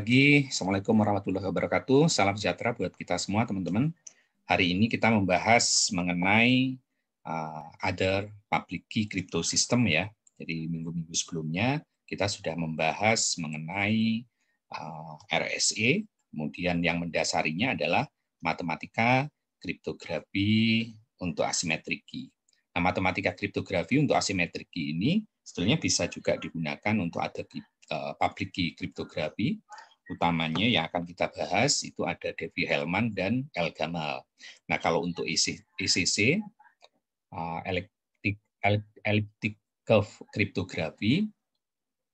pagi, Assalamualaikum warahmatullahi wabarakatuh. Salam sejahtera buat kita semua, teman-teman. Hari ini kita membahas mengenai uh, other public key crypto system ya. Jadi minggu-minggu sebelumnya kita sudah membahas mengenai uh, RSE, kemudian yang mendasarinya adalah matematika kriptografi untuk asimetrik key. Nah, matematika kriptografi untuk asimetrik key ini sebetulnya bisa juga digunakan untuk other uh, public key kriptografi utamanya yang akan kita bahas itu ada Devi Helman dan El Gamal. Nah kalau untuk ECC, uh, elliptic, curve cryptography,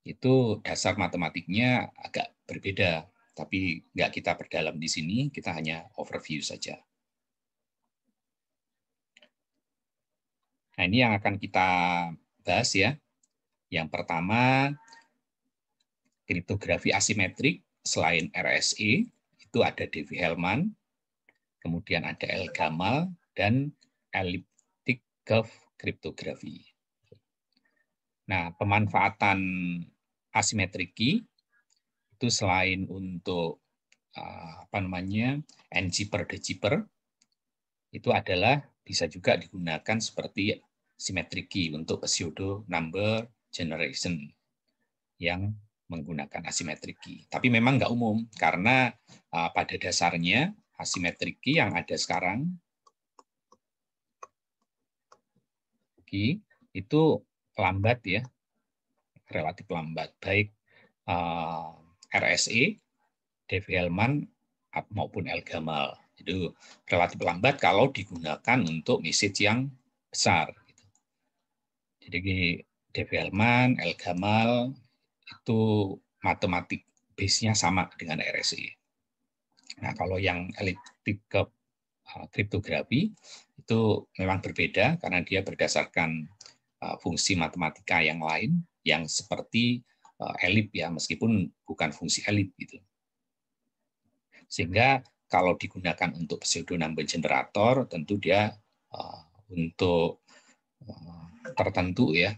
itu dasar matematiknya agak berbeda. Tapi nggak kita perdalam di sini, kita hanya overview saja. Nah ini yang akan kita bahas ya. Yang pertama, kriptografi asimetrik selain RSI itu ada Devi Helman, kemudian ada El Gamal dan Elliptic Curve Cryptography. Nah, pemanfaatan asimetrik key itu selain untuk eh, apa namanya ng per deciper itu adalah bisa juga digunakan seperti simetrik key untuk pseudo number generation yang menggunakan asimetrik key. Tapi memang nggak umum karena uh, pada dasarnya asimetrik key yang ada sekarang key itu lambat ya, relatif lambat baik uh, RSE, DV-Hellman maupun Elgamal. gamal Itu relatif lambat kalau digunakan untuk message yang besar. Gitu. Jadi Dev hellman El gamal itu matematik base-nya sama dengan RSI. Nah, kalau yang elliptic ke eh, kriptografi itu memang berbeda karena dia berdasarkan eh, fungsi matematika yang lain yang seperti eh, elip ya meskipun bukan fungsi elip gitu. Sehingga kalau digunakan untuk pseudo number generator tentu dia untuk tertentu ya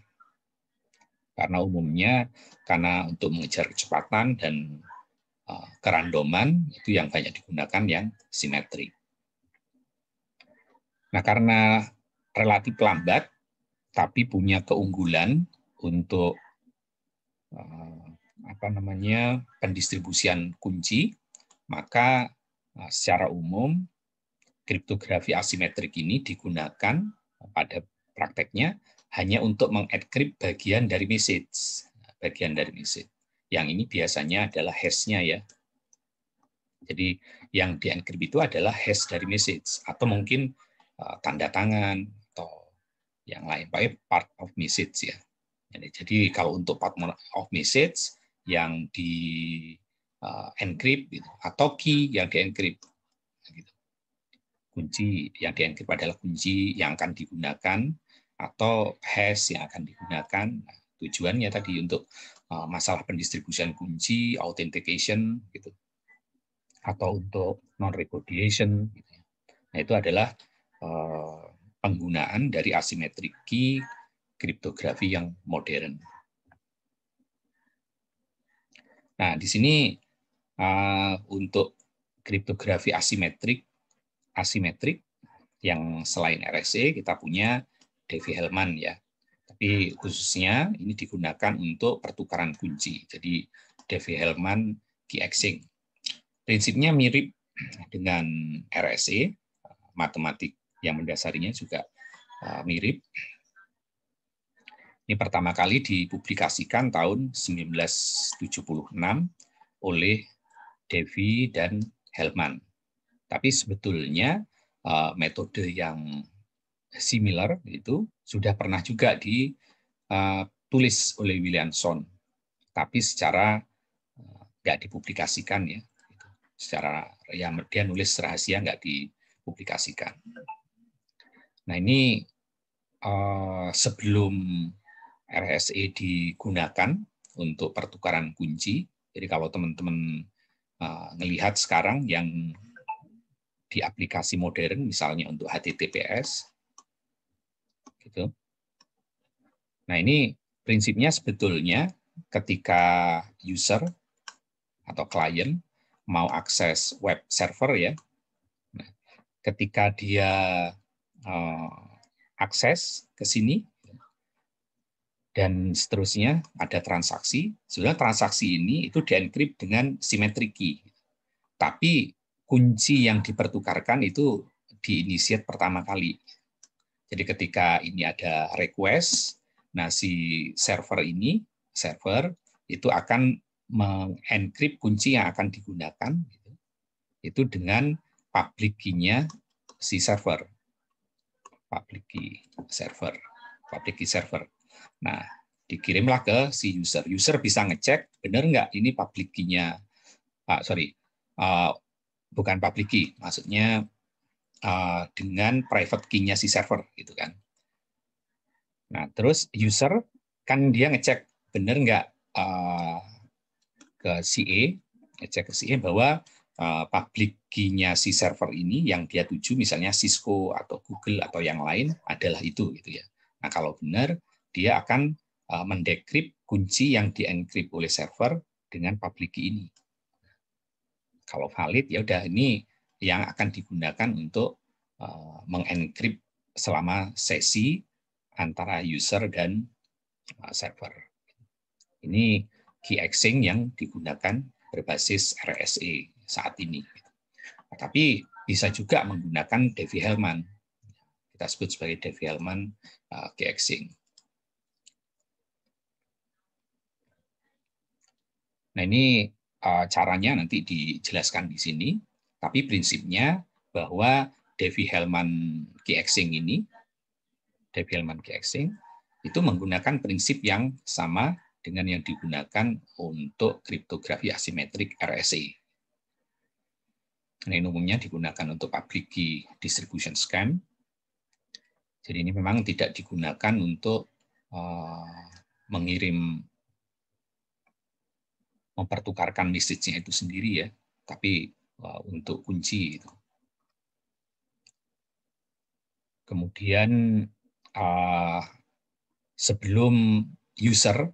karena umumnya karena untuk mengejar kecepatan dan eh, kerandoman itu yang banyak digunakan yang simetri. Nah, karena relatif lambat tapi punya keunggulan untuk eh, apa namanya pendistribusian kunci, maka eh, secara umum kriptografi asimetrik ini digunakan pada prakteknya hanya untuk mengekrip bagian dari message. Nah, bagian dari message. Yang ini biasanya adalah hash-nya ya. Jadi yang dienkrip itu adalah hash dari message atau mungkin eh, tanda tangan atau yang lain baik part of message ya. Jadi kalau untuk part of message yang di eh, encrypt gitu. atau key yang dienkrip nah, gitu. kunci yang dienkrip adalah kunci yang akan digunakan atau hash yang akan digunakan. Nah, tujuannya tadi untuk eh, masalah pendistribusian kunci, authentication, gitu, atau untuk non-repudiation. Gitu. Ya. Nah itu adalah eh, penggunaan dari asimetrik key kriptografi yang modern. Nah di sini eh, untuk kriptografi asimetrik asimetrik yang selain RSA e, kita punya Devi Helman ya. Tapi hmm. khususnya ini digunakan untuk pertukaran kunci. Jadi Devi Helman key exching. Prinsipnya mirip dengan RSE, matematik yang mendasarinya juga uh, mirip. Ini pertama kali dipublikasikan tahun 1976 oleh Devi dan Helman. Tapi sebetulnya uh, metode yang similar itu sudah pernah juga ditulis eh, oleh Williamson, tapi secara eh, nggak dipublikasikan ya, secara ya dia nulis rahasia nggak dipublikasikan. Nah ini eh, sebelum RSE digunakan untuk pertukaran kunci. Jadi kalau teman-teman melihat sekarang yang di aplikasi modern, misalnya untuk HTTPS, gitu. Nah, ini prinsipnya sebetulnya ketika user atau klien mau akses web server ya. Nah, ketika dia uh, akses ke sini dan seterusnya ada transaksi, sebenarnya transaksi ini itu dienkrip dengan symmetric key. Tapi kunci yang dipertukarkan itu diinisiat pertama kali. Jadi ketika ini ada request, nah si server ini, server itu akan mengenkrip kunci yang akan digunakan gitu, itu dengan public key-nya si server. Public key server, public key server. Nah, dikirimlah ke si user. User bisa ngecek benar nggak ini public key-nya. Ah, sorry, uh, bukan public key, maksudnya Uh, dengan private key-nya si server gitu kan. Nah, terus user kan dia ngecek benar nggak uh, ke CA, ngecek ke CA bahwa uh, public key-nya si server ini yang dia tuju misalnya Cisco atau Google atau yang lain adalah itu gitu ya. Nah, kalau benar dia akan uh, mendekrip kunci yang dienkrip oleh server dengan public key ini. Kalau valid ya udah ini yang akan digunakan untuk uh, eh, mengenkrip selama sesi antara user dan eh, server. Ini key exchange yang digunakan berbasis RSA e saat ini. Tapi bisa juga menggunakan Diffie-Hellman. Kita sebut sebagai Diffie-Hellman uh, eh, key exchange. Nah ini caranya nanti dijelaskan di sini. Tapi prinsipnya bahwa Devi Helman Kiexing ini, Devi Helman Kiexing, itu menggunakan prinsip yang sama dengan yang digunakan untuk kriptografi asimetrik RSA. ini umumnya digunakan untuk public key distribution scam. Jadi ini memang tidak digunakan untuk eh, mengirim mempertukarkan message-nya itu sendiri ya, tapi untuk kunci. Itu. Kemudian uh, sebelum user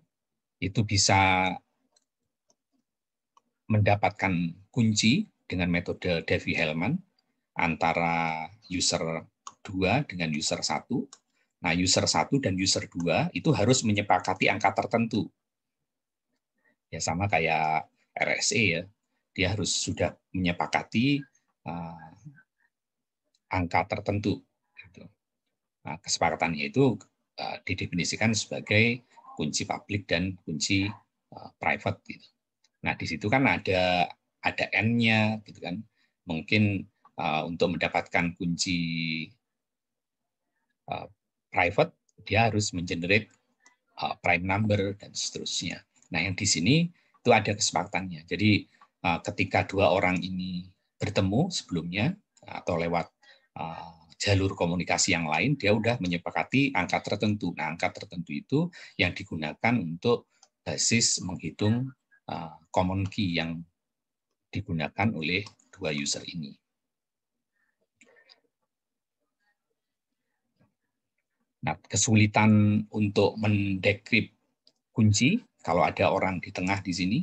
itu bisa mendapatkan kunci dengan metode Devi hellman antara user 2 dengan user 1. Nah, user 1 dan user 2 itu harus menyepakati angka tertentu. Ya sama kayak RSA e ya dia harus sudah menyepakati eh, angka tertentu. Gitu. Nah, kesepakatannya itu eh, didefinisikan sebagai kunci publik dan kunci eh, private. Gitu. Nah di situ kan ada ada n-nya, gitu kan. Mungkin untuk mendapatkan kunci private dia harus mengenerate prime number dan seterusnya. Nah yang di sini itu ada kesepakatannya Jadi Ah, ketika dua orang ini bertemu sebelumnya ah, atau lewat ah, jalur komunikasi yang lain, dia sudah menyepakati angka tertentu. Nah, angka tertentu itu yang digunakan untuk basis menghitung common key yang digunakan oleh dua user ini. Nah, kesulitan untuk mendekrip kunci, kalau ada orang di tengah di sini,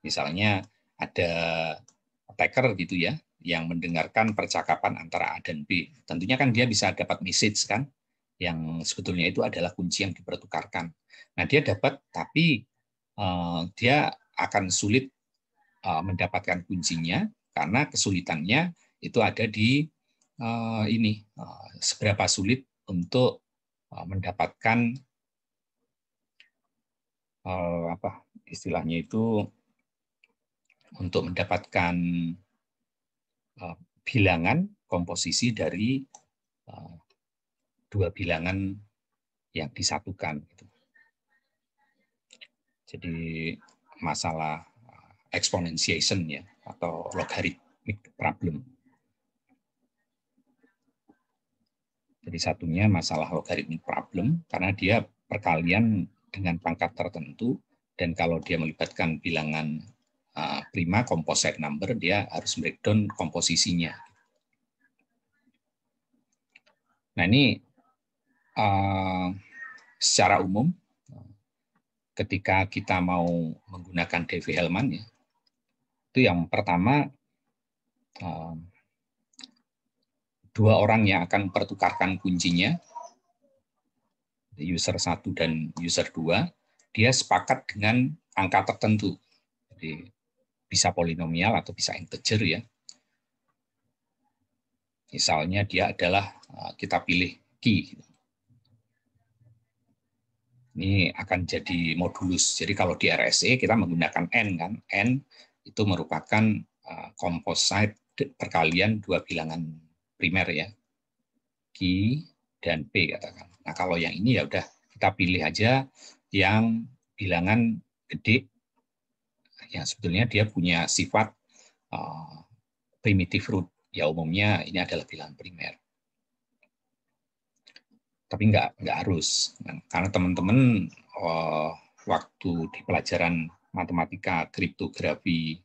Misalnya ada attacker gitu ya, yang mendengarkan percakapan antara A dan B. Tentunya kan dia bisa dapat message kan, yang sebetulnya itu adalah kunci yang dipertukarkan. Nah dia dapat, tapi uh, dia akan sulit uh, mendapatkan kuncinya karena kesulitannya itu ada di uh, ini uh, seberapa sulit untuk uh, mendapatkan uh, apa istilahnya itu untuk mendapatkan eh, bilangan komposisi dari eh, dua bilangan yang disatukan. Gitu. Jadi masalah eh, exponentiation ya atau logaritmic problem. Jadi satunya masalah logaritmic problem karena dia perkalian dengan pangkat tertentu dan kalau dia melibatkan bilangan prima composite number dia harus breakdown komposisinya. Nah ini uh, secara umum ketika kita mau menggunakan Davy-Hellman ya itu yang pertama uh, dua orang yang akan pertukarkan kuncinya user 1 dan user 2 dia sepakat dengan angka tertentu. Jadi bisa polinomial atau bisa integer ya. Misalnya dia adalah eh, kita pilih ki. Ini akan jadi modulus. Jadi kalau di RSE kita menggunakan n kan, n itu merupakan eh, komposit perkalian dua bilangan primer ya, ki dan p katakan. Nah kalau yang ini ya udah kita pilih aja yang bilangan gede yang sebetulnya dia punya sifat uh, eh, primitif root. Ya umumnya ini adalah bilangan primer. Tapi nggak nggak harus, nah, karena teman-teman uh, waktu di pelajaran matematika kriptografi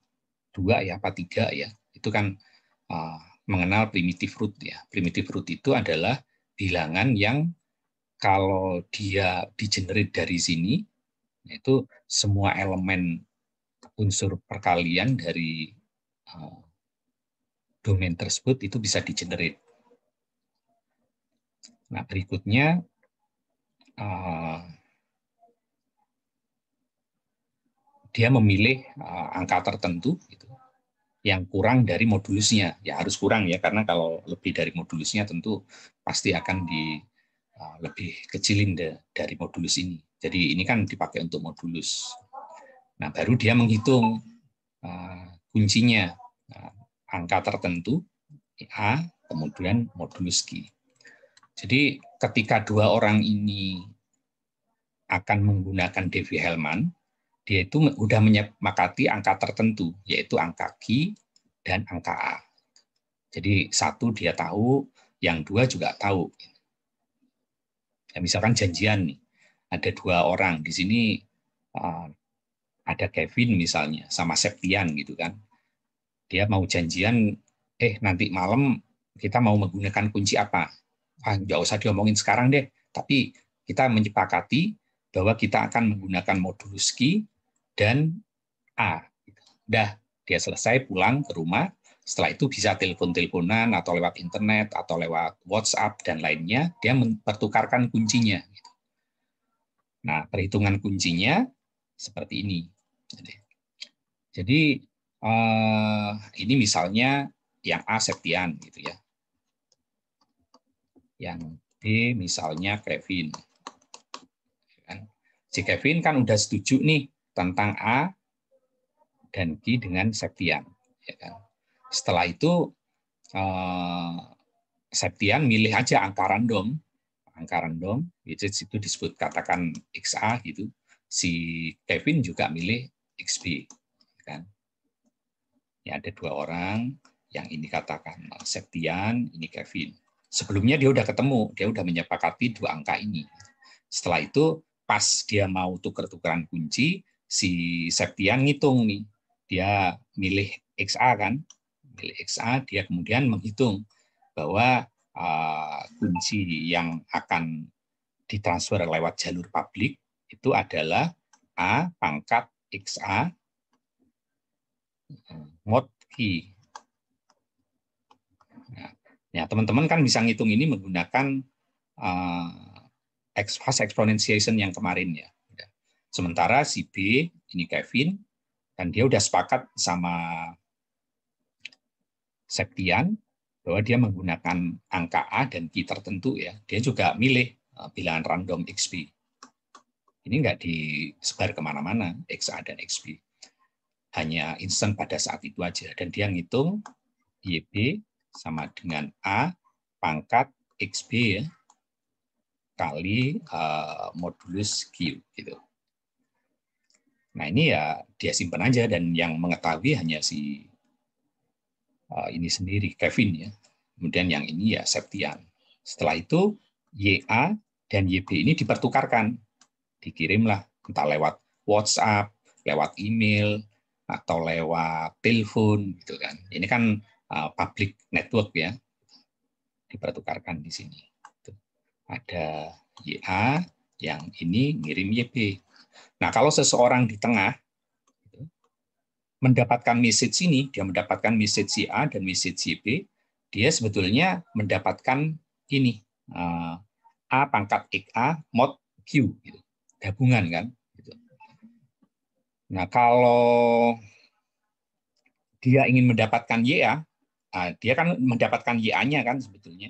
dua ya apa tiga ya itu kan uh, mengenal primitive root ya. Primitive root itu adalah bilangan yang kalau dia generate dari sini, itu semua elemen unsur perkalian dari uh, domain tersebut itu bisa di-generate. Nah, berikutnya uh, dia memilih uh, angka tertentu gitu, yang kurang dari modulusnya. Ya harus kurang ya, karena kalau lebih dari modulusnya tentu pasti akan di lebih kecilin dari modulus ini. Jadi ini kan dipakai untuk modulus Nah, baru dia menghitung eh, kuncinya eh, angka tertentu A kemudian modulus G. Jadi ketika dua orang ini akan menggunakan Devi Hellman, dia itu sudah menyepakati angka tertentu, yaitu angka Q dan angka A. Jadi satu dia tahu, yang dua juga tahu. Ya, misalkan janjian nih, ada dua orang di sini eh, ada Kevin misalnya sama Septian gitu kan dia mau janjian eh nanti malam kita mau menggunakan kunci apa ah nggak usah diomongin sekarang deh tapi kita menyepakati bahwa kita akan menggunakan modulus key dan A dah dia selesai pulang ke rumah setelah itu bisa telepon-teleponan atau lewat internet atau lewat WhatsApp dan lainnya dia mempertukarkan kuncinya gitu. nah perhitungan kuncinya seperti ini jadi uh, ini misalnya yang A Septian gitu ya. Yang B misalnya Kevin. Kan? Si Kevin kan udah setuju nih tentang A dan Ki dengan Septian. Ya kan? Setelah itu eh, Septian milih aja angka random, angka random, itu disebut katakan XA gitu. Si Kevin juga milih XP, ya Kan? Ini ya, ada dua orang, yang ini katakan Septian, ini Kevin. Sebelumnya dia udah ketemu, dia udah menyepakati dua angka ini. Setelah itu pas dia mau tuker-tukeran kunci, si Septian ngitung nih. Dia milih XA kan, milih XA, dia kemudian menghitung bahwa uh, kunci yang akan ditransfer lewat jalur publik itu adalah A pangkat XA mod I. Nah, ya teman-teman kan bisa ngitung ini menggunakan uh, eh, X fast exponentiation yang kemarin ya. Sementara si B ini Kevin dan dia udah sepakat sama Septian bahwa dia menggunakan angka A dan Q tertentu ya. Dia juga milih bilangan eh, random XB. Ini nggak disebar kemana-mana, XA dan XB. Hanya instan pada saat itu aja. Dan dia ngitung YB sama dengan A pangkat XB ya, kali uh, modulus Q. gitu. Nah ini ya dia simpan aja dan yang mengetahui hanya si uh, ini sendiri, Kevin ya. Kemudian yang ini ya Septian. Setelah itu YA dan YB ini dipertukarkan dikirimlah entah lewat WhatsApp, lewat email, atau lewat telepon gitu kan. Ini kan uh, public network ya. Dipertukarkan di sini. Gitu. Ada YA yang ini ngirim YB. Nah, kalau seseorang di tengah gitu, mendapatkan message ini, dia mendapatkan message YA dan message b dia sebetulnya mendapatkan ini uh, A pangkat XA mod Q gitu gabungan kan. Gitu. Nah kalau dia ingin mendapatkan YA, dia kan mendapatkan YA-nya kan sebetulnya.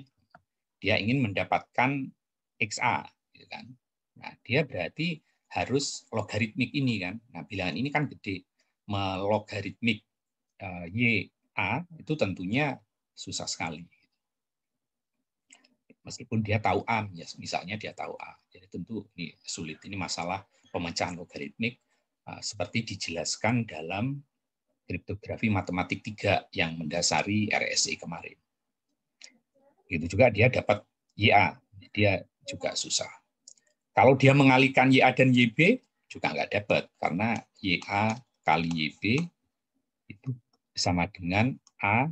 Dia ingin mendapatkan XA, gitu kan. Nah dia berarti harus logaritmik ini kan. Nah bilangan ini kan gede, melogaritmik YA itu tentunya susah sekali meskipun dia tahu A, misalnya dia tahu A. Jadi tentu ini sulit. Ini masalah pemecahan logaritmik eh, seperti dijelaskan dalam kriptografi matematik 3 yang mendasari RSI kemarin. Itu juga dia dapat YA, dia juga susah. Kalau dia mengalihkan YA dan YB, juga nggak dapat, karena YA kali YB itu sama dengan A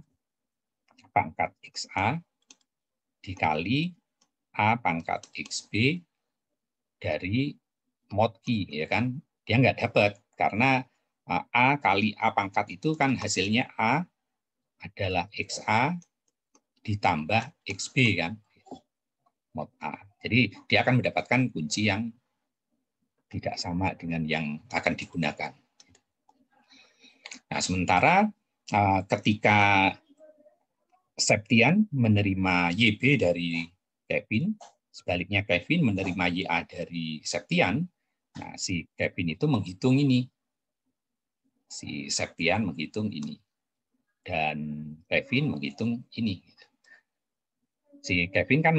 pangkat XA dikali A pangkat XB dari mod I, ya kan? Dia nggak dapat, karena eh, A kali A pangkat itu kan hasilnya A adalah XA ditambah XB, kan? Mod A. Jadi dia akan mendapatkan kunci yang tidak sama dengan yang akan digunakan. Nah, sementara eh, ketika Septian menerima YB dari Kevin, sebaliknya Kevin menerima YA dari Septian. Nah, si Kevin itu menghitung ini. Si Septian menghitung ini. Dan Kevin menghitung ini. Si Kevin kan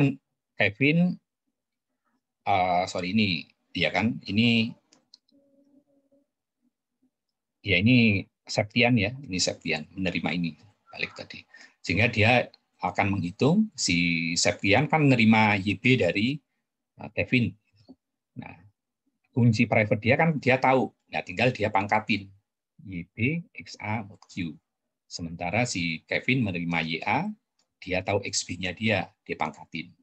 Kevin uh, sorry ini ya kan ini ya ini Septian ya, ini Septian menerima ini balik tadi. Sehingga dia akan menghitung si Septian kan nerima YB dari eh, Kevin. Nah, kunci private dia kan dia tahu. Nah, tinggal dia pangkatin YB XA Q. Sementara si Kevin menerima YA, dia tahu XB-nya dia, dia pangkatin.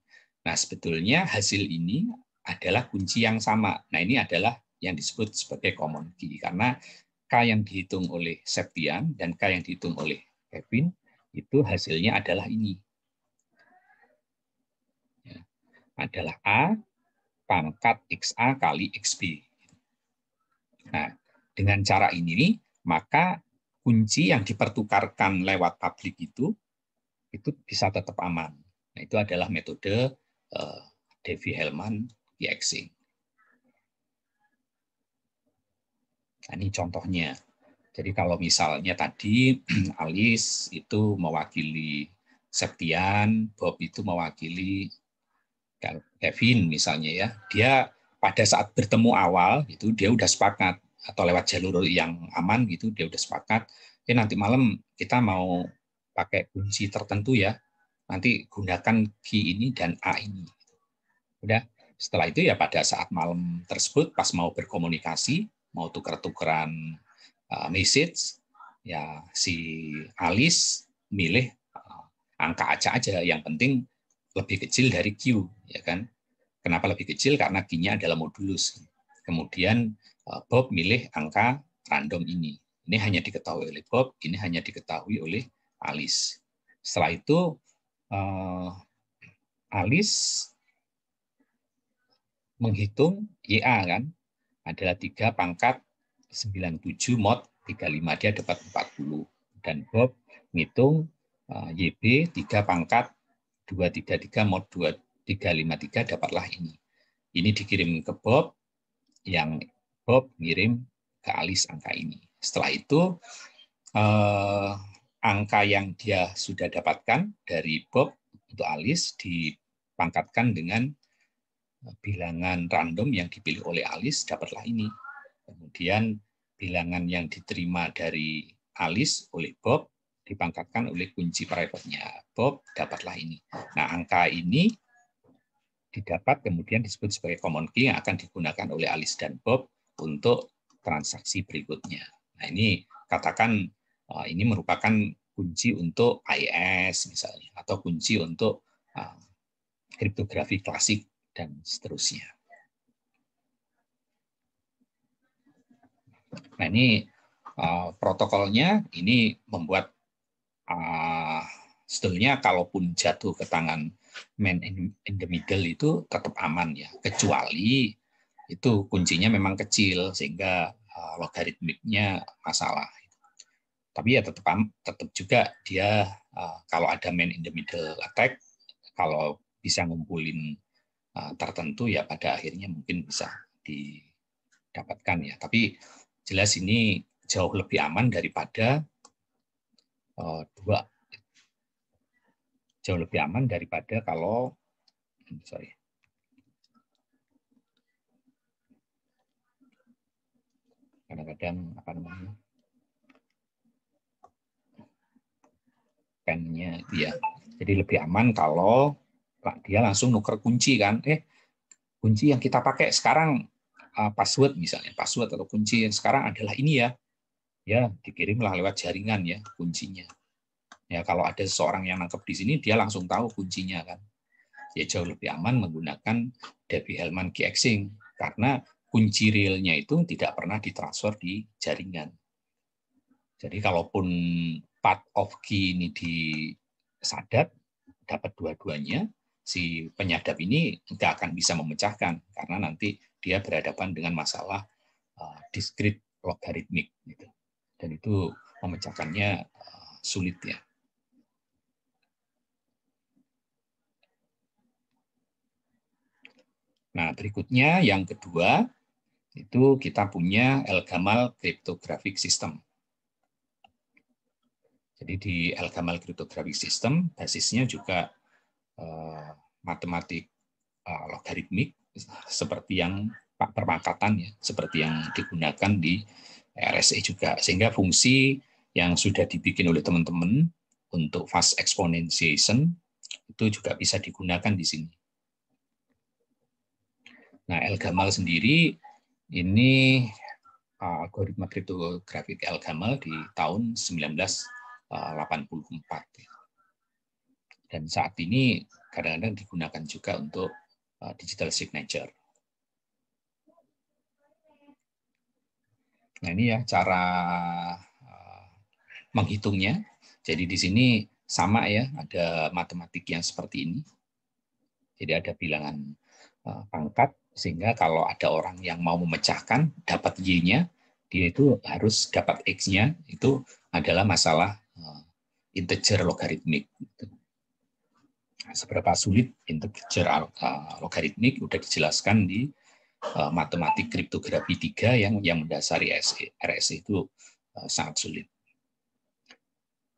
Nah, sebetulnya hasil ini adalah kunci yang sama. Nah, ini adalah yang disebut sebagai common key karena K yang dihitung oleh Septian dan K yang dihitung oleh Kevin itu hasilnya adalah ini. Ya, adalah A pangkat XA kali XB. Nah, dengan cara ini, maka kunci yang dipertukarkan lewat publik itu, itu bisa tetap aman. Nah, itu adalah metode uh, Devi Hellman EXing. Nah, ini contohnya. Jadi kalau misalnya tadi Alis itu mewakili Septian, Bob itu mewakili Kevin misalnya ya, dia pada saat bertemu awal itu dia udah sepakat atau lewat jalur yang aman gitu dia udah sepakat ya nanti malam kita mau pakai kunci tertentu ya nanti gunakan key ini dan A ini udah setelah itu ya pada saat malam tersebut pas mau berkomunikasi mau tukar-tukaran uh, message, ya si alis milih uh, angka aja aja. Yang penting lebih kecil dari Q, ya kan? Kenapa lebih kecil? Karena Q-nya adalah modulus. Kemudian uh, Bob milih angka random ini. Ini hanya diketahui oleh Bob, ini hanya diketahui oleh alis Setelah itu uh, Alice menghitung YA kan adalah tiga pangkat 97 mod 35 dia dapat 40 dan Bob ngitung eh, YB 3 pangkat 233 mod 2353 dapatlah ini. Ini dikirim ke Bob yang Bob ngirim ke Alis angka ini. Setelah itu eh, angka yang dia sudah dapatkan dari Bob untuk Alis dipangkatkan dengan eh, bilangan random yang dipilih oleh Alis dapatlah ini Kemudian bilangan yang diterima dari Alice oleh Bob dipangkatkan oleh kunci private-nya. Bob dapatlah ini. Nah, angka ini didapat kemudian disebut sebagai common key yang akan digunakan oleh Alice dan Bob untuk transaksi berikutnya. Nah, ini katakan eh, ini merupakan kunci untuk IS misalnya atau kunci untuk eh, kriptografi klasik dan seterusnya. Nah ini uh, protokolnya ini membuat uh, sebetulnya kalaupun jatuh ke tangan man in, the middle itu tetap aman ya kecuali itu kuncinya memang kecil sehingga uh, logaritmiknya masalah tapi ya tetap tetap juga dia uh, kalau ada man in the middle attack kalau bisa ngumpulin uh, tertentu ya pada akhirnya mungkin bisa didapatkan ya tapi jelas ini jauh lebih aman daripada eh, dua jauh lebih aman daripada kalau sorry kadang-kadang apa namanya pennya dia jadi lebih aman kalau dia langsung nuker kunci kan eh kunci yang kita pakai sekarang Eh, password misalnya, password atau kunci yang sekarang adalah ini ya. Ya, dikirimlah lewat jaringan ya kuncinya. Ya, kalau ada seorang yang nangkep di sini dia langsung tahu kuncinya kan. Ya jauh lebih aman menggunakan Debbie Hellman Exchange karena kunci realnya itu tidak pernah ditransfer di jaringan. Jadi kalaupun part of key ini disadap, dapat dua-duanya, si penyadap ini tidak akan bisa memecahkan karena nanti dia berhadapan dengan masalah uh, diskrit logaritmik gitu. Dan itu memecahkannya uh, sulit ya. Nah, berikutnya yang kedua itu kita punya Elgamal Cryptographic System. Jadi di Elgamal Cryptographic System basisnya juga eh, matematik eh, logaritmik seperti yang Permakatan ya, seperti yang digunakan di RSE juga. Sehingga fungsi yang sudah dibikin oleh teman-teman untuk fast exponentiation itu juga bisa digunakan di sini. Nah, Gamal sendiri ini eh, algoritma kriptografik Gamal di tahun 1984. Eh, Dan saat ini kadang-kadang digunakan juga untuk Uh, digital signature. Nah ini ya cara uh, menghitungnya. Jadi di sini sama ya, ada matematik yang seperti ini. Jadi ada bilangan uh, pangkat, sehingga kalau ada orang yang mau memecahkan, dapat Y-nya, dia itu harus dapat X-nya, itu adalah masalah integer logaritmik. Gitu seberapa sulit integer eh, logaritmik sudah dijelaskan di eh, matematik kriptografi 3 yang yang mendasari e, RSI, e itu eh, sangat sulit.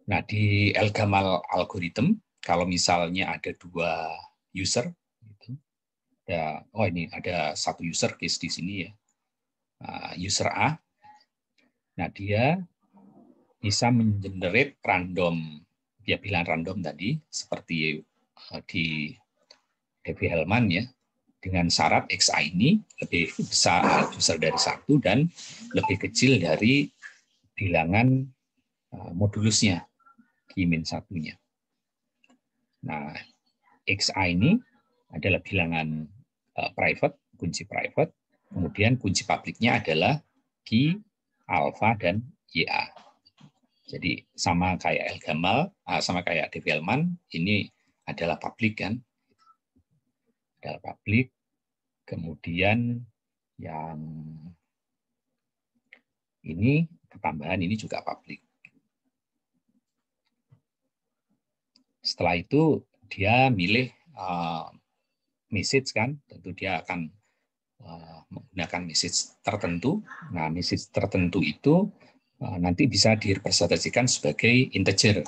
Nah, di Elgamal algorithm kalau misalnya ada dua user gitu. oh ini ada satu user case di sini ya. user A. Nah, dia bisa mengenerate random dia bilang random tadi seperti di DB Helman ya dengan syarat XA ini lebih besar besar dari satu dan lebih kecil dari bilangan eh, modulusnya min satunya. Nah, XA ini adalah bilangan eh, private, kunci private. Kemudian kunci publiknya adalah Ki, alpha dan YA. Jadi sama kayak El Gamal, eh, sama kayak Develman, ini adalah publik kan adalah publik kemudian yang ini ketambahan ini juga publik setelah itu dia milih uh, message kan tentu dia akan uh, menggunakan message tertentu nah message tertentu itu uh, nanti bisa direpresentasikan sebagai integer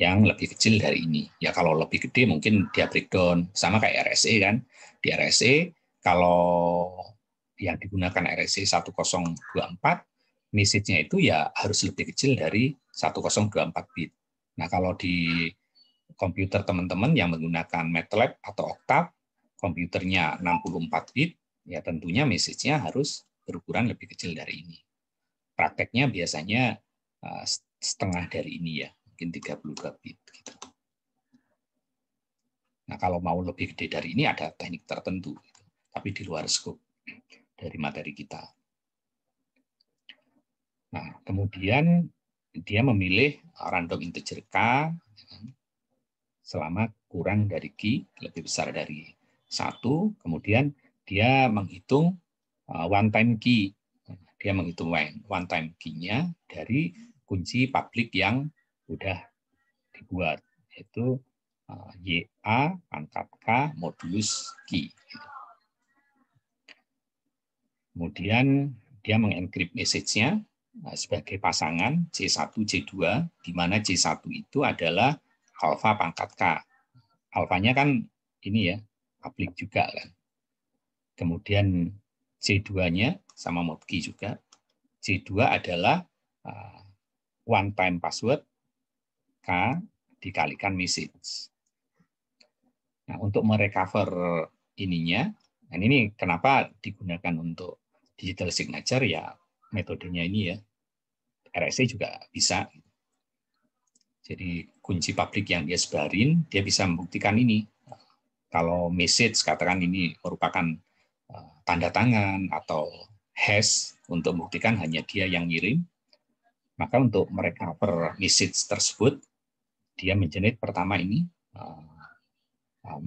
yang lebih kecil dari ini. Ya kalau lebih gede mungkin dia breakdown sama kayak RSE kan. Di RSE kalau yang digunakan RSE 1024 message-nya itu ya harus lebih kecil dari 1024 bit. Nah, kalau di komputer teman-teman yang menggunakan MATLAB atau Octave, komputernya 64 bit, ya tentunya message-nya harus berukuran lebih kecil dari ini. Prakteknya biasanya eh, setengah dari ini ya, mungkin 30 gigabit gitu. Nah, kalau mau lebih gede dari ini ada teknik tertentu, gitu. tapi di luar scope dari materi kita. Nah, kemudian dia memilih random integer k selama kurang dari k lebih besar dari satu, kemudian dia menghitung uh, one time key. Dia menghitung one time key-nya dari kunci publik yang udah dibuat yaitu eh, YA pangkat K modulus Q. Kemudian dia mengenkrip message-nya eh, sebagai pasangan C1, C2, di mana C1 itu adalah alfa pangkat K. Alfanya kan ini ya, public juga kan. Kemudian C2-nya sama mod key juga. C2 adalah eh, one time password dikalikan message. Nah, untuk merecover ininya, dan nah, ini kenapa digunakan untuk digital signature ya metodenya ini ya. RSA juga bisa. Jadi kunci publik yang dia sebarin, dia bisa membuktikan ini. Kalau message katakan ini merupakan eh, tanda tangan atau hash untuk membuktikan hanya dia yang ngirim, maka untuk merecover message tersebut, dia menjenit pertama ini eh,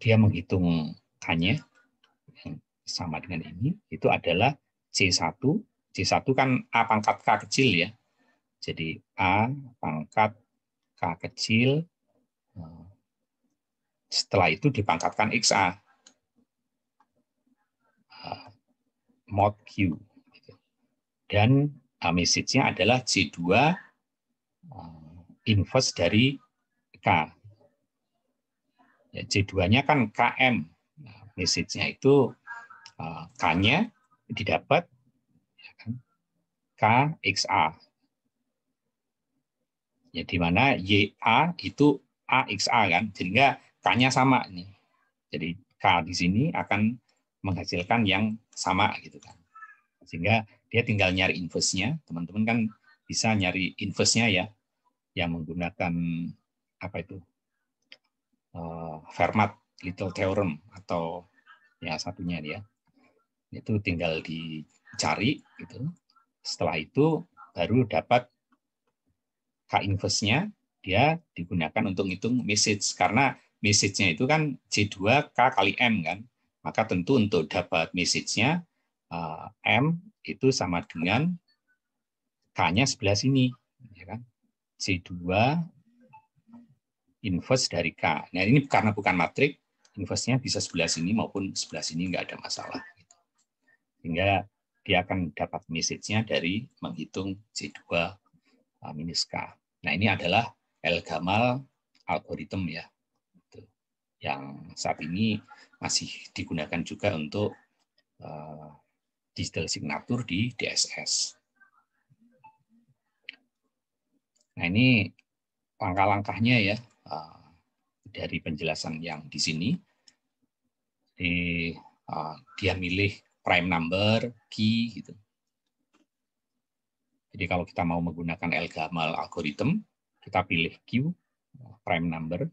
dia menghitung hanya sama dengan ini itu adalah C1 C1 kan A pangkat K kecil ya jadi A pangkat K kecil eh, setelah itu dipangkatkan XA eh, mod Q dan message adalah C2 inverse dari K. Ya, C2-nya kan KM. Nah, message-nya itu uh, K-nya didapat ya kan, KXA. Ya, di mana YA itu AXA kan, sehingga K-nya sama nih. Jadi K di sini akan menghasilkan yang sama gitu kan. Sehingga dia tinggal nyari inverse-nya, teman-teman kan bisa nyari inverse-nya ya yang menggunakan apa itu eh, Fermat Little Theorem atau yang satunya dia itu tinggal dicari gitu setelah itu baru dapat k inverse-nya dia digunakan untuk hitung message karena message-nya itu kan c 2 K kali M kan. Maka tentu untuk dapat message-nya eh, M itu sama dengan K-nya sebelah sini ya kan. C2 inverse dari K. Nah ini karena bukan matrik, inverse-nya bisa sebelah sini maupun sebelah sini nggak ada masalah. Gitu. Sehingga dia akan dapat message-nya dari menghitung C2 uh, minus K. Nah ini adalah L-Gamal algoritma ya, gitu. yang saat ini masih digunakan juga untuk uh, digital signature di DSS. Nah ini langkah-langkahnya ya eh, dari penjelasan yang di sini. Jadi, eh, dia milih prime number, key gitu. Jadi kalau kita mau menggunakan Elgamal algorithm, kita pilih Q prime number.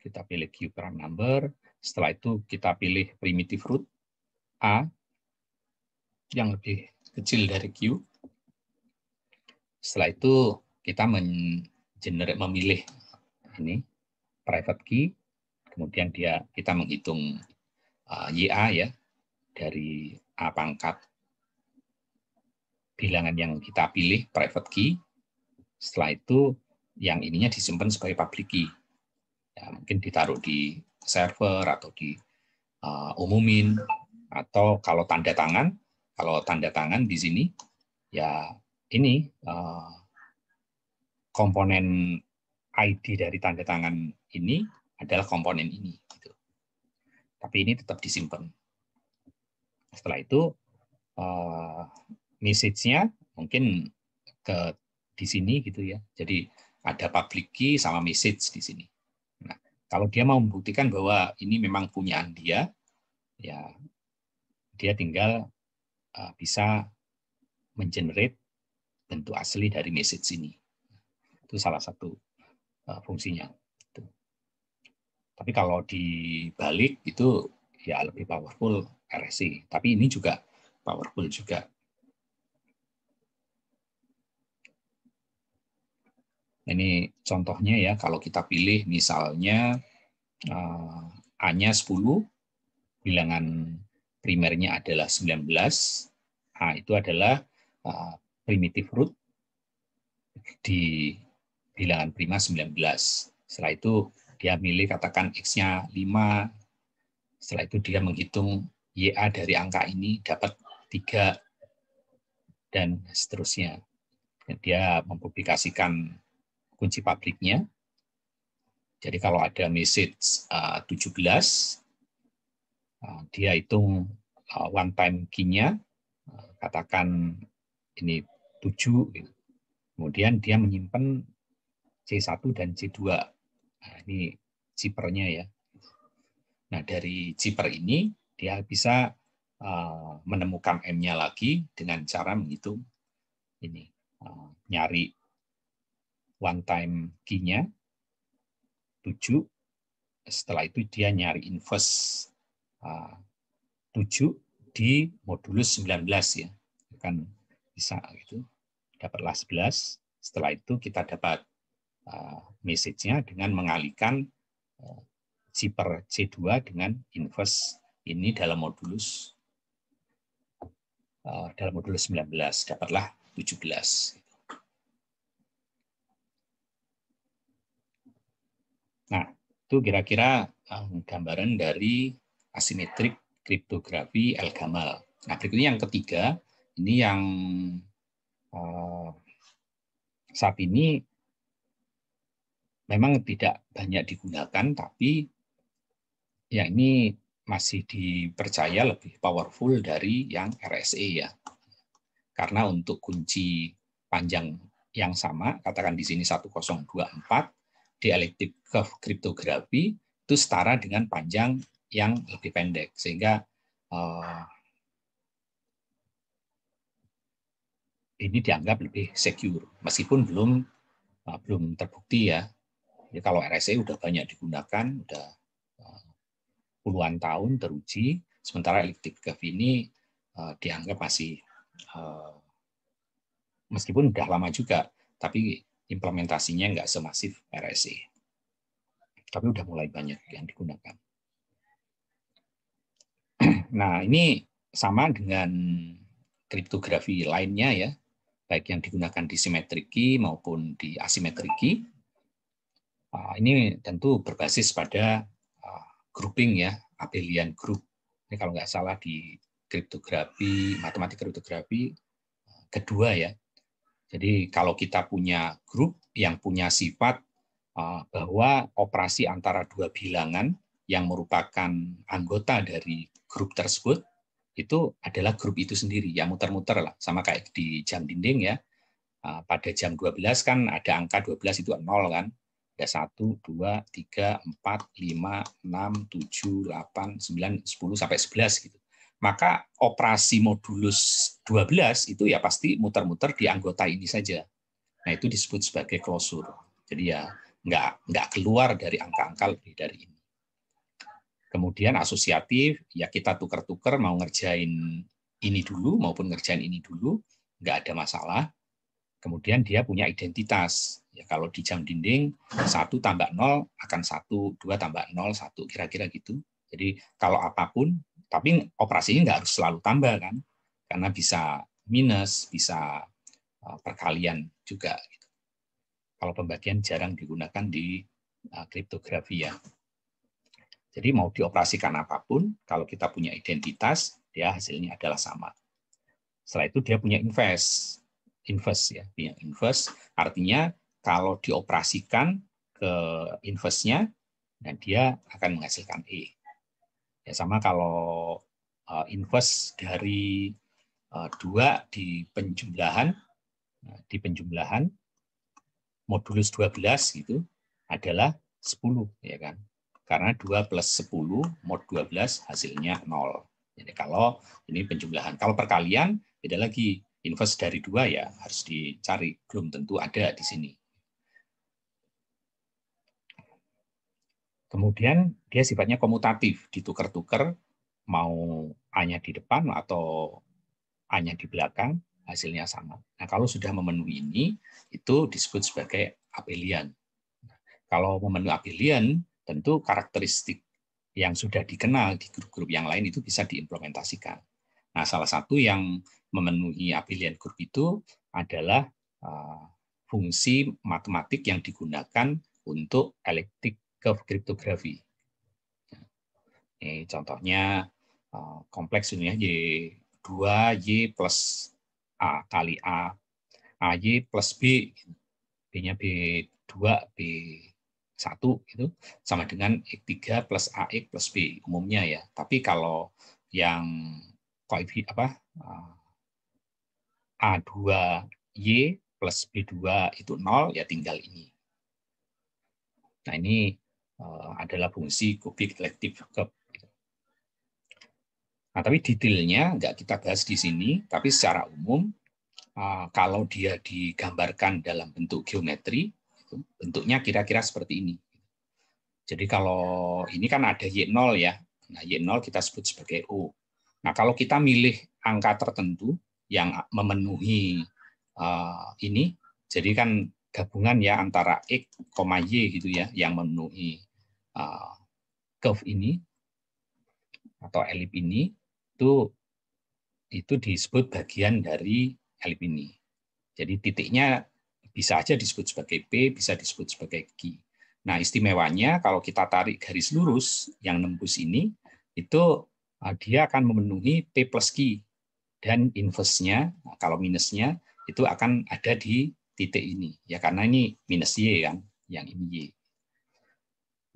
Kita pilih Q prime number, setelah itu kita pilih primitive root A yang lebih kecil dari Q setelah itu kita mengenerate memilih ini private key, kemudian dia kita menghitung uh, YA ya dari A pangkat bilangan yang kita pilih private key. Setelah itu yang ininya disimpan sebagai public key. Ya, mungkin ditaruh di server atau di uh, umumin atau kalau tanda tangan, kalau tanda tangan di sini ya ini eh, komponen ID dari tanda tangan ini adalah komponen ini. Gitu. Tapi ini tetap disimpan. Setelah itu, eh, message-nya mungkin ke di sini gitu ya. Jadi ada public key sama message di sini. Nah, kalau dia mau membuktikan bahwa ini memang punyaan dia, ya dia tinggal eh, bisa mengenerate bentuk asli dari message ini. Itu salah satu eh, fungsinya. Gitu. Tapi kalau dibalik itu ya lebih powerful RSI. Tapi ini juga powerful juga. Ini contohnya ya, kalau kita pilih misalnya eh, A-nya 10, bilangan primernya adalah 19, A itu adalah eh, primitive root di bilangan prima 19. Setelah itu dia milih katakan X-nya 5. Setelah itu dia menghitung YA dari angka ini dapat 3 dan seterusnya. Dia mempublikasikan kunci pabriknya. Jadi kalau ada message 17, uh, uh, dia hitung uh, one time key-nya, katakan ini 7. Gitu. Kemudian dia menyimpan C1 dan C2. Nah, ini zippernya ya. Nah, dari zipper ini dia bisa uh, menemukan M-nya lagi dengan cara menghitung ini uh, nyari one time key-nya 7 setelah itu dia nyari inverse eh, uh, 7 di modulus 19 ya kan bisa gitu dapatlah 11. Setelah itu kita dapat uh, message-nya dengan mengalihkan uh, C 2 dengan inverse ini dalam modulus uh, dalam modulus 19 dapatlah 17. Nah, itu kira-kira gambaran dari asimetrik kriptografi El Gamal. Nah, berikutnya yang ketiga, ini yang Eh, saat ini memang tidak banyak digunakan, tapi ya ini masih dipercaya lebih powerful dari yang RSA e ya. Karena untuk kunci panjang yang sama, katakan di sini 1024, di elliptic curve kriptografi itu setara dengan panjang yang lebih pendek. Sehingga eh, ini dianggap lebih secure meskipun belum uh, belum terbukti ya. Jadi ya, kalau RSE udah banyak digunakan udah uh, puluhan tahun teruji sementara elliptic curve ini uh, dianggap masih uh, meskipun udah lama juga tapi implementasinya nggak semasif RSE tapi udah mulai banyak yang digunakan nah ini sama dengan kriptografi lainnya ya baik yang digunakan di simetriki maupun di asimetriki. Ah, ini tentu berbasis pada ah, grouping ya, abelian group. Ini kalau nggak salah di kriptografi, matematika kriptografi ah, kedua ya. Jadi kalau kita punya grup yang punya sifat bahwa operasi antara dua bilangan yang merupakan anggota dari grup tersebut itu adalah grup itu sendiri ya muter-muter lah sama kayak di jam dinding ya ah, pada jam 12 kan ada angka 12 itu 0 kan ada 1, 2, 3, 4, 5, 6, 7, 8, 9, 10, sampai 11 gitu. Maka operasi modulus 12 itu ya pasti muter-muter di anggota ini saja. Nah itu disebut sebagai klosur. Jadi ya nggak nggak keluar dari angka-angka lebih dari ini. Kemudian asosiatif, ya kita tuker-tuker mau ngerjain ini dulu maupun ngerjain ini dulu, nggak ada masalah. Kemudian dia punya identitas. Ya kalau di jam dinding, satu tambah nol akan satu, dua tambah nol satu, kira-kira gitu. Jadi kalau apapun, tapi operasinya nggak harus selalu tambah kan, karena bisa minus, bisa e, perkalian juga. Gitu. Kalau pembagian jarang digunakan di e, kriptografi ya. Jadi mau dioperasikan apapun, kalau kita punya identitas, dia hasilnya adalah sama. Setelah itu dia punya invest, invest ya, punya invest. Artinya kalau dioperasikan ke investnya, dan dia akan menghasilkan E. Ya sama kalau eh, invest dari eh, dua di penjumlahan, nah, di penjumlahan modulus 12 itu adalah 10 ya kan karena 2 plus 10 mod 12 hasilnya 0. Jadi kalau ini penjumlahan. Kalau perkalian, beda lagi. Inverse dari dua ya harus dicari. Belum tentu ada di sini. Kemudian dia sifatnya komutatif, ditukar-tukar, mau hanya di depan atau hanya di belakang, hasilnya sama. Nah, kalau sudah memenuhi ini, itu disebut sebagai abelian. Nah, kalau memenuhi abelian, tentu karakteristik yang sudah dikenal di grup-grup yang lain itu bisa diimplementasikan. Nah, salah satu yang memenuhi abelian grup itu adalah eh, fungsi matematik yang digunakan untuk elektrik ke kriptografi. Ini contohnya eh, kompleks ini Y2, ya, Y plus A kali A, AY plus B, B-nya B2, B satu itu sama dengan X3 plus AX plus B umumnya ya. Tapi kalau yang koefisien apa eh, A2Y plus B2 itu nol ya tinggal ini. Nah ini eh, adalah fungsi kubik elektif kep. Nah, tapi detailnya nggak kita bahas di sini, tapi secara umum eh, kalau dia digambarkan dalam bentuk geometri, Bentuknya kira-kira seperti ini. Jadi kalau ini kan ada Y0 ya. Nah, Y0 kita sebut sebagai u Nah, kalau kita milih angka tertentu yang memenuhi uh, ini, jadi kan gabungan ya antara X, Y gitu ya, yang memenuhi uh, curve ini, atau elip ini, itu itu disebut bagian dari elip ini. Jadi titiknya bisa aja disebut sebagai P, bisa disebut sebagai Q. Nah, istimewanya kalau kita tarik garis lurus yang nembus ini, itu ah, dia akan memenuhi P plus Q. Dan inverse-nya, nah, kalau minusnya, itu akan ada di titik ini. Ya, karena ini minus Y yang, yang ini Y.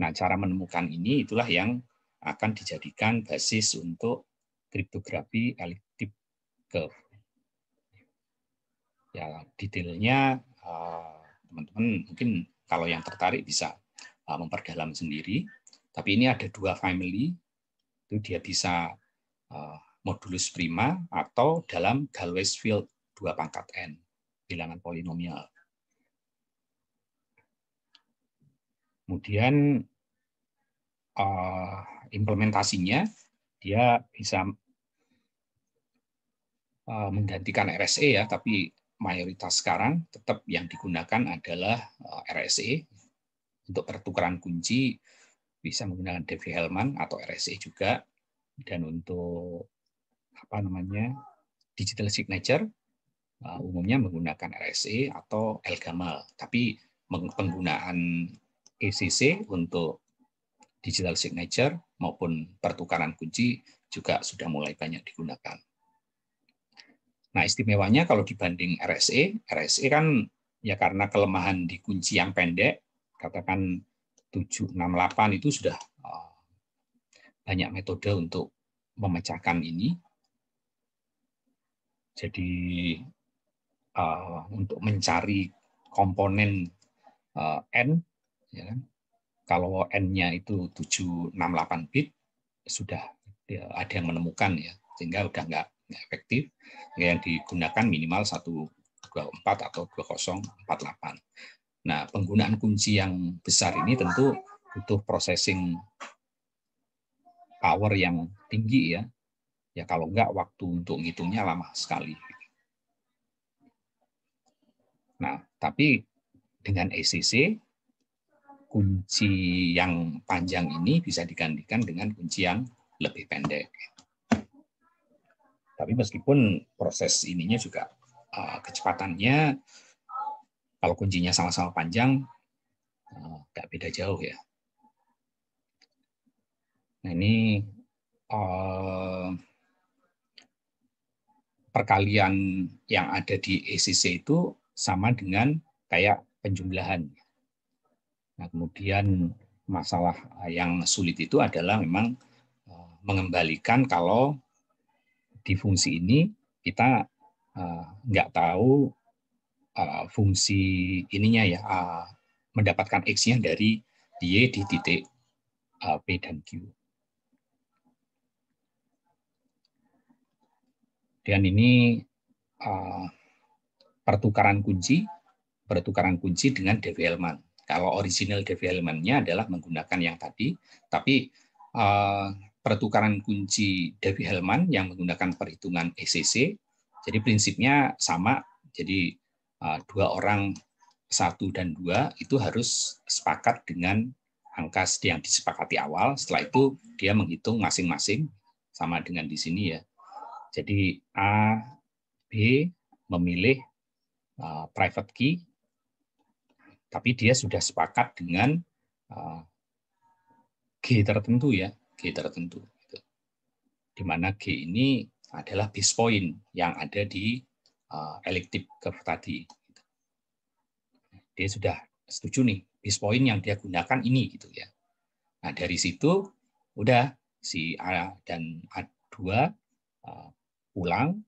Nah, cara menemukan ini itulah yang akan dijadikan basis untuk kriptografi elliptic curve. Ya, detailnya Eh, teman-teman mungkin kalau yang tertarik bisa eh, memperdalam sendiri. Tapi ini ada dua family, itu dia bisa eh, modulus prima atau dalam Galois field 2 pangkat n, bilangan polinomial. Kemudian implementasinya dia bisa menggantikan RSE ya, tapi mayoritas sekarang tetap yang digunakan adalah eh, RSE untuk pertukaran kunci bisa menggunakan DV Hellman atau RSE juga dan untuk apa namanya digital signature eh, umumnya menggunakan RSE atau Elgamal tapi penggunaan ECC untuk digital signature maupun pertukaran kunci juga sudah mulai banyak digunakan. Nah, istimewanya kalau dibanding RSE, RSE kan ya karena kelemahan di kunci yang pendek, katakan 768 itu sudah eh, banyak metode untuk memecahkan ini. Jadi eh, untuk mencari komponen eh, n, ya, kan? kalau n-nya itu 768 bit sudah ya, ada yang menemukan ya, sehingga udah nggak efektif yang digunakan minimal 124 atau 2048. Nah, penggunaan kunci yang besar ini tentu butuh processing power yang tinggi ya. Ya kalau enggak waktu untuk ngitungnya lama sekali. Nah, tapi dengan ECC kunci yang panjang ini bisa digantikan dengan kunci yang lebih pendek. Tapi meskipun proses ininya juga uh, kecepatannya kalau kuncinya sama-sama panjang eh, nggak uh, beda jauh ya. Nah ini uh, perkalian yang ada di ECC itu sama dengan kayak penjumlahan. Nah, kemudian masalah yang sulit itu adalah memang mengembalikan kalau di fungsi ini kita uh, nggak tahu uh, fungsi ininya ya uh, mendapatkan x-nya dari y di titik uh, p dan q. Dan ini uh, pertukaran kunci, pertukaran kunci dengan development. Kalau original development-nya adalah menggunakan yang tadi, tapi uh, pertukaran kunci Debbie hellman yang menggunakan perhitungan ECC. Jadi prinsipnya sama. Jadi eh, dua orang satu dan dua itu harus sepakat dengan angka yang disepakati awal. Setelah itu dia menghitung masing-masing sama dengan di sini ya. Jadi A, B memilih eh, private key, tapi dia sudah sepakat dengan G eh, tertentu ya. G tertentu. Gitu. Di mana G ini adalah base point yang ada di uh, elektif curve tadi. Gitu. Dia sudah setuju nih, base point yang dia gunakan ini gitu ya. Nah, dari situ udah si A dan A2 uh, pulang.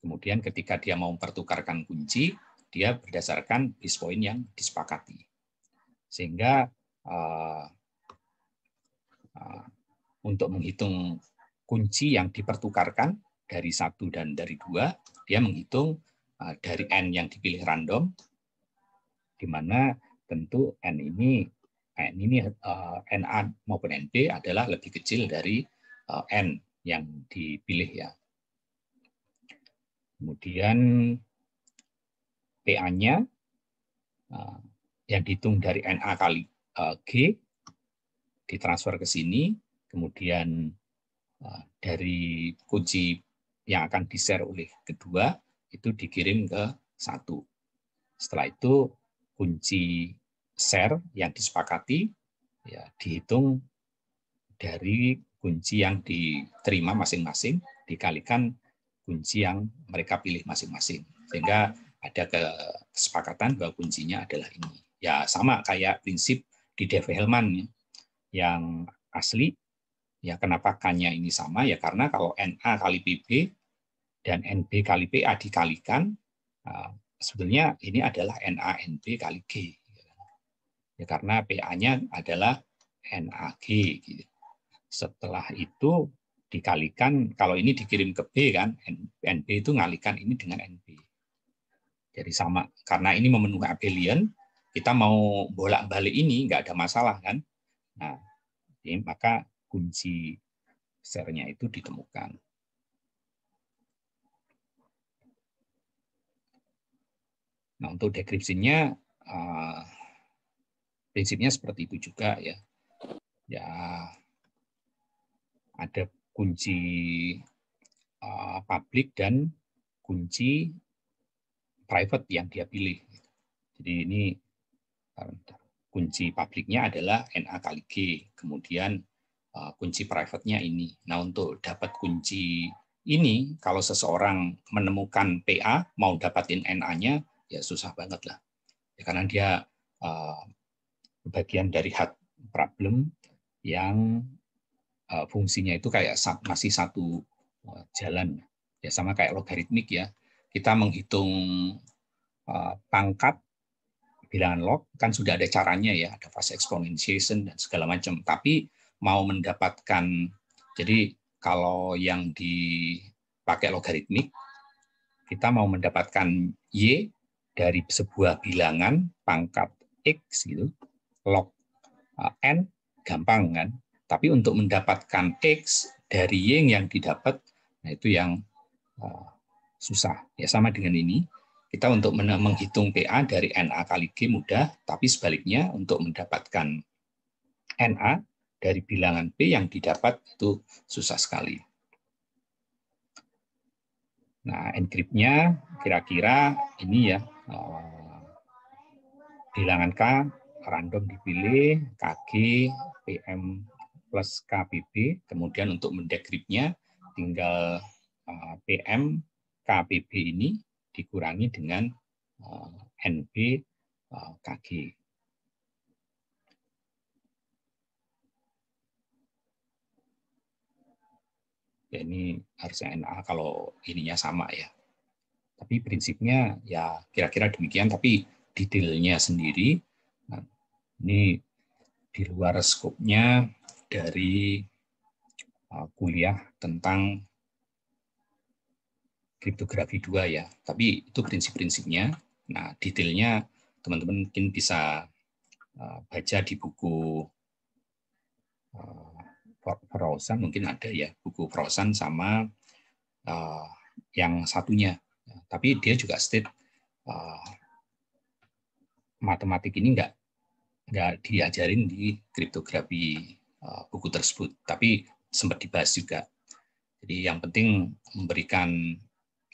Kemudian ketika dia mau mempertukarkan kunci, dia berdasarkan base point yang disepakati. Sehingga uh, uh untuk menghitung kunci yang dipertukarkan dari satu dan dari dua, dia menghitung uh, dari n yang dipilih random, di mana tentu n ini n ini uh, n a maupun n b adalah lebih kecil dari uh, n yang dipilih ya. Kemudian PA-nya yang dihitung dari n a kali G ditransfer ke sini kemudian eh, dari kunci yang akan di-share oleh kedua itu dikirim ke satu. Setelah itu kunci share yang disepakati ya dihitung dari kunci yang diterima masing-masing dikalikan kunci yang mereka pilih masing-masing sehingga ada kesepakatan bahwa kuncinya adalah ini ya sama kayak prinsip di Dev Hellman yang asli Ya, kenapa k ini sama? Ya karena kalau NA kali pb dan NB kali PA dikalikan, eh, sebetulnya ini adalah NA NB kali G. Ya karena PA-nya adalah NAG. Gitu. Setelah itu dikalikan, kalau ini dikirim ke B kan, NB itu ngalikan ini dengan NB. Jadi sama, karena ini memenuhi abelian, kita mau bolak-balik ini nggak ada masalah kan. Nah, maka kunci sharenya itu ditemukan. Nah, untuk dekripsinya ah, prinsipnya seperti itu juga ya. Ya ada kunci ah, publik dan kunci private yang dia pilih. Jadi ini kunci publiknya adalah NA kali G. Kemudian Eh, kunci private-nya ini. Nah, untuk dapat kunci ini, kalau seseorang menemukan PA, mau dapatin NA-nya, ya susah banget lah. Ya, karena dia uh, bagian dari hard problem yang uh, fungsinya itu kayak masih satu uh, jalan. Ya, sama kayak logaritmik ya. Kita menghitung uh, pangkat bilangan log, kan sudah ada caranya ya, ada fase exponentiation dan segala macam. Tapi mau mendapatkan jadi kalau yang dipakai logaritmik kita mau mendapatkan y dari sebuah bilangan pangkat x gitu log eh, n gampang kan tapi untuk mendapatkan x dari y yang didapat nah itu yang eh, susah ya sama dengan ini kita untuk menghitung PA dari NA kali G mudah, tapi sebaliknya untuk mendapatkan NA dari bilangan P yang didapat itu susah sekali. Nah, enkripnya kira-kira ini ya, eh, bilangan K random dipilih, KG, PM plus kbb kemudian untuk mendekripnya tinggal eh, PM, kbb ini dikurangi dengan eh, NB, KG. ya ini harusnya NA kalau ininya sama ya. Tapi prinsipnya ya kira-kira demikian, tapi detailnya sendiri nah, ini di luar skopnya dari uh, kuliah tentang kriptografi 2 ya. Tapi itu prinsip-prinsipnya. Nah, detailnya teman-teman mungkin bisa uh, baca di buku uh, Frozen mungkin ada ya buku Frozen sama uh, yang satunya tapi dia juga state uh, matematik ini enggak nggak diajarin di kriptografi uh, buku tersebut tapi sempat dibahas juga jadi yang penting memberikan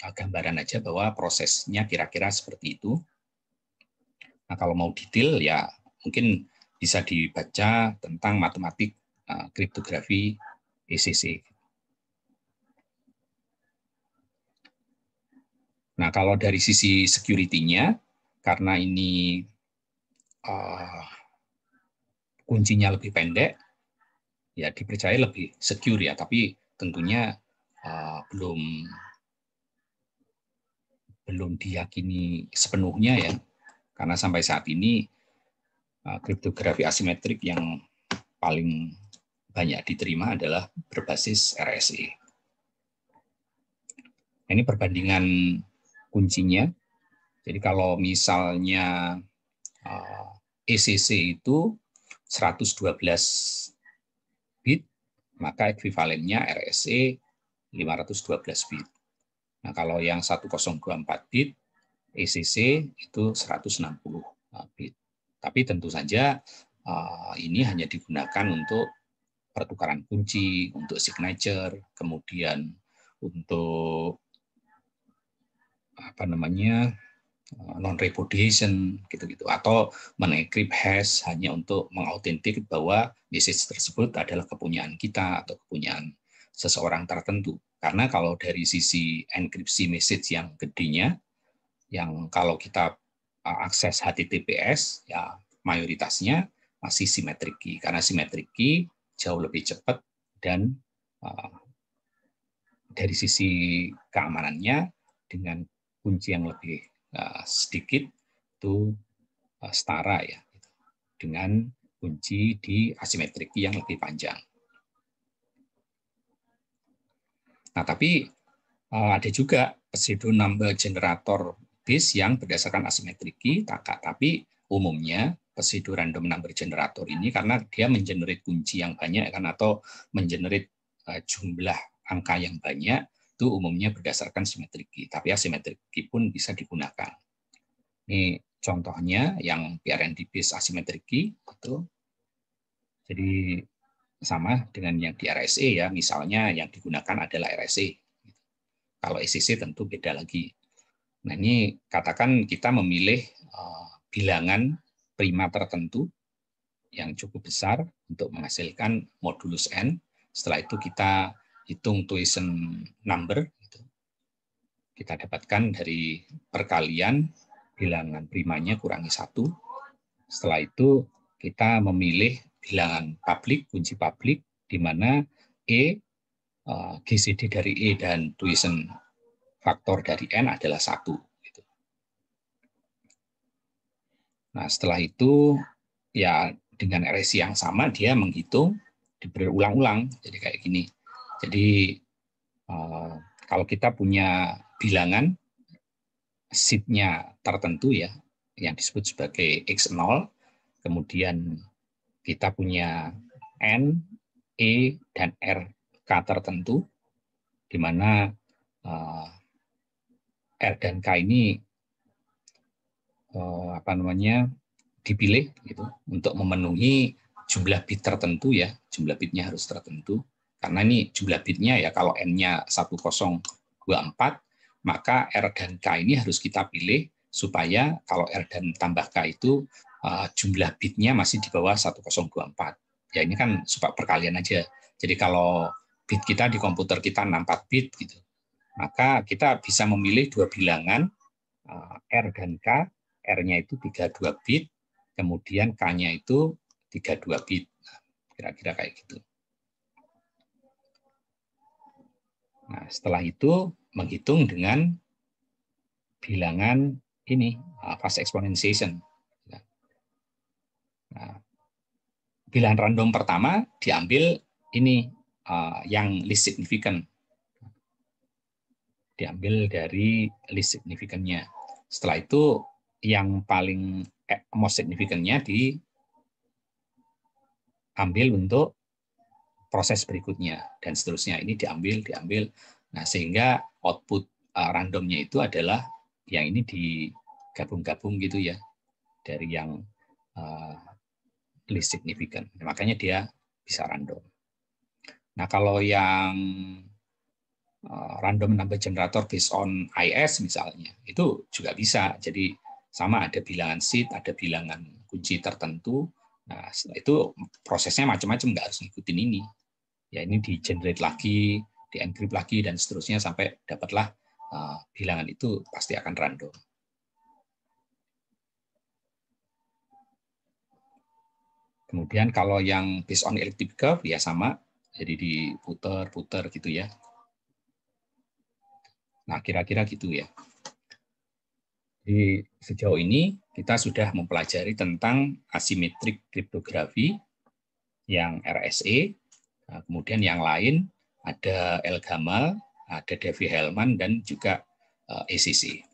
gambaran aja bahwa prosesnya kira-kira seperti itu nah kalau mau detail ya mungkin bisa dibaca tentang matematik Uh, kriptografi ECC. Nah, kalau dari sisi security-nya, karena ini uh, kuncinya lebih pendek, ya dipercaya lebih secure ya, tapi tentunya uh, belum belum diyakini sepenuhnya ya, karena sampai saat ini uh, kriptografi asimetrik yang paling banyak diterima adalah berbasis RSI. Ini perbandingan kuncinya. Jadi kalau misalnya ECC eh, e itu 112 bit, maka ekuivalennya RSE 512 bit. Nah, kalau yang 1024 bit, ECC itu 160 eh, bit. Tapi tentu saja eh, ini hanya digunakan untuk pertukaran kunci, untuk signature, kemudian untuk apa namanya eh, non repudiation gitu-gitu atau menekrip hash hanya untuk mengautentik bahwa message tersebut adalah kepunyaan kita atau kepunyaan seseorang tertentu. Karena kalau dari sisi enkripsi message yang gedenya yang kalau kita eh, akses HTTPS ya mayoritasnya masih simetrik karena simetrik jauh lebih cepat dan uh, dari sisi keamanannya dengan kunci yang lebih uh, sedikit itu uh, setara ya gitu. dengan kunci di asimetrik yang lebih panjang. Nah, tapi ada juga pseudo number generator yang berdasarkan asimetriki, tapi umumnya pesidu random number generator ini karena dia mengenerate kunci yang banyak kan atau mengenerate eh, jumlah angka yang banyak itu umumnya berdasarkan simetri tapi asimetrik pun bisa digunakan. Ini contohnya yang PRND bis asimetrik itu. Jadi sama dengan yang di RSE ya, misalnya yang digunakan adalah RSE. Kalau ECC tentu beda lagi. Nah ini katakan kita memilih eh, bilangan prima tertentu yang cukup besar untuk menghasilkan modulus n. Setelah itu kita hitung Tuition number. Gitu. Kita dapatkan dari perkalian bilangan primanya kurangi satu. Setelah itu kita memilih bilangan publik, kunci publik, di mana E, eh, GCD dari E dan Tuition faktor dari n adalah satu. Gitu. Nah setelah itu ya dengan RSI yang sama dia menghitung diberi ulang jadi kayak gini. Jadi eh, kalau kita punya bilangan seed-nya tertentu ya yang disebut sebagai x0 kemudian kita punya n e dan rk tertentu di mana eh, R dan K ini eh, apa namanya dipilih gitu untuk memenuhi jumlah bit tertentu ya jumlah bitnya harus tertentu karena ini jumlah bitnya ya kalau n-nya 1024 maka R dan K ini harus kita pilih supaya kalau R dan tambah K itu eh, jumlah bitnya masih di bawah 1024 ya ini kan supaya perkalian aja jadi kalau bit kita di komputer kita 64 bit gitu maka kita bisa memilih dua bilangan eh, R dan K. R-nya itu 32 bit, kemudian K-nya itu 32 bit. Kira-kira kayak gitu. Nah, setelah itu menghitung dengan bilangan ini, eh, fast exponentiation. Nah, bilangan random pertama diambil ini eh, yang least significant diambil dari list signifikannya. Setelah itu yang paling eh, most signifikannya diambil untuk proses berikutnya dan seterusnya. Ini diambil, diambil. Nah, sehingga output eh, randomnya itu adalah yang ini digabung-gabung gitu ya dari yang list eh, least significant. Makanya dia bisa random. Nah, kalau yang Eh, random number generator based on IS misalnya, itu juga bisa. Jadi sama ada bilangan seed, ada bilangan kunci tertentu. Nah, itu prosesnya macam-macam, nggak harus ngikutin ini. Ya ini di generate lagi, di encrypt lagi dan seterusnya sampai dapatlah eh, bilangan itu pasti akan random. Kemudian kalau yang based on elliptic curve ya sama, jadi diputer-puter gitu ya. Nah, kira-kira gitu ya. di sejauh ini kita sudah mempelajari tentang asimetrik kriptografi yang RSA e, eh, kemudian yang lain ada Elgamal, ada Devi Hellman, dan juga ECC. Eh,